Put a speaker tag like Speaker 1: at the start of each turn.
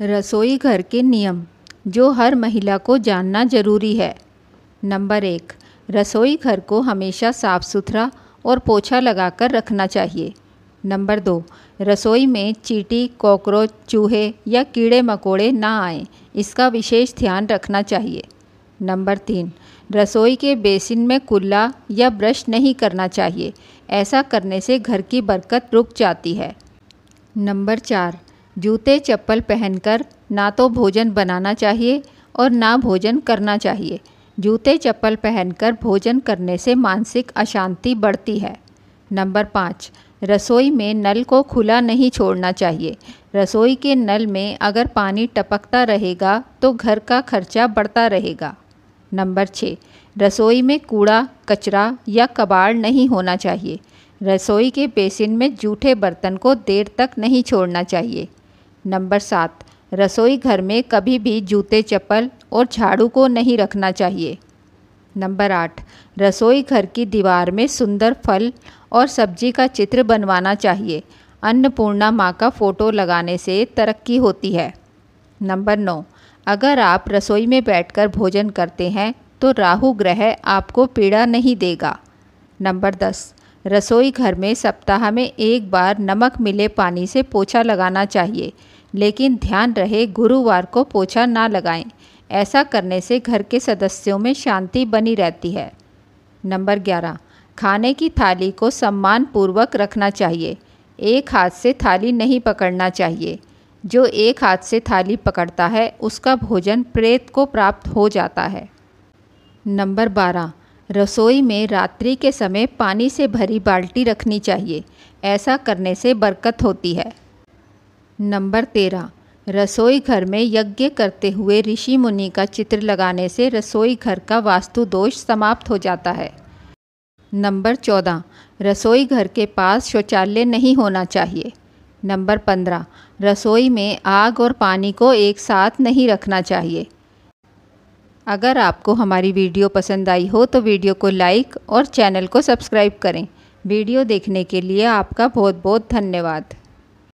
Speaker 1: रसोई घर के नियम जो हर महिला को जानना जरूरी है नंबर एक रसोई घर को हमेशा साफ़ सुथरा और पोछा लगाकर रखना चाहिए नंबर दो रसोई में चीटी कॉकरोच चूहे या कीड़े मकोड़े ना आए इसका विशेष ध्यान रखना चाहिए नंबर तीन रसोई के बेसिन में कुल्ला या ब्रश नहीं करना चाहिए ऐसा करने से घर की बरकत रुक जाती है नंबर चार जूते चप्पल पहनकर ना तो भोजन बनाना चाहिए और ना भोजन करना चाहिए जूते चप्पल पहनकर भोजन करने से मानसिक अशांति बढ़ती है नंबर पाँच रसोई में नल को खुला नहीं छोड़ना चाहिए रसोई के नल में अगर पानी टपकता रहेगा तो घर का खर्चा बढ़ता रहेगा नंबर छः रसोई में कूड़ा कचरा या कबाड़ नहीं होना चाहिए रसोई के बेसिन में जूठे बर्तन को देर तक नहीं छोड़ना चाहिए नंबर सात रसोई घर में कभी भी जूते चप्पल और झाड़ू को नहीं रखना चाहिए नंबर आठ रसोई घर की दीवार में सुंदर फल और सब्जी का चित्र बनवाना चाहिए अन्नपूर्णा माँ का फ़ोटो लगाने से तरक्की होती है नंबर नौ अगर आप रसोई में बैठकर भोजन करते हैं तो राहु ग्रह आपको पीड़ा नहीं देगा नंबर दस रसोई घर में सप्ताह में एक बार नमक मिले पानी से पोछा लगाना चाहिए लेकिन ध्यान रहे गुरुवार को पोछा ना लगाएं। ऐसा करने से घर के सदस्यों में शांति बनी रहती है नंबर ग्यारह खाने की थाली को सम्मान पूर्वक रखना चाहिए एक हाथ से थाली नहीं पकड़ना चाहिए जो एक हाथ से थाली पकड़ता है उसका भोजन प्रेत को प्राप्त हो जाता है नंबर बारह रसोई में रात्रि के समय पानी से भरी बाल्टी रखनी चाहिए ऐसा करने से बरकत होती है नंबर तेरह रसोई घर में यज्ञ करते हुए ऋषि मुनि का चित्र लगाने से रसोई घर का वास्तु दोष समाप्त हो जाता है नंबर चौदह रसोई घर के पास शौचालय नहीं होना चाहिए नंबर पंद्रह रसोई में आग और पानी को एक साथ नहीं रखना चाहिए अगर आपको हमारी वीडियो पसंद आई हो तो वीडियो को लाइक और चैनल को सब्सक्राइब करें वीडियो देखने के लिए आपका बहुत बहुत धन्यवाद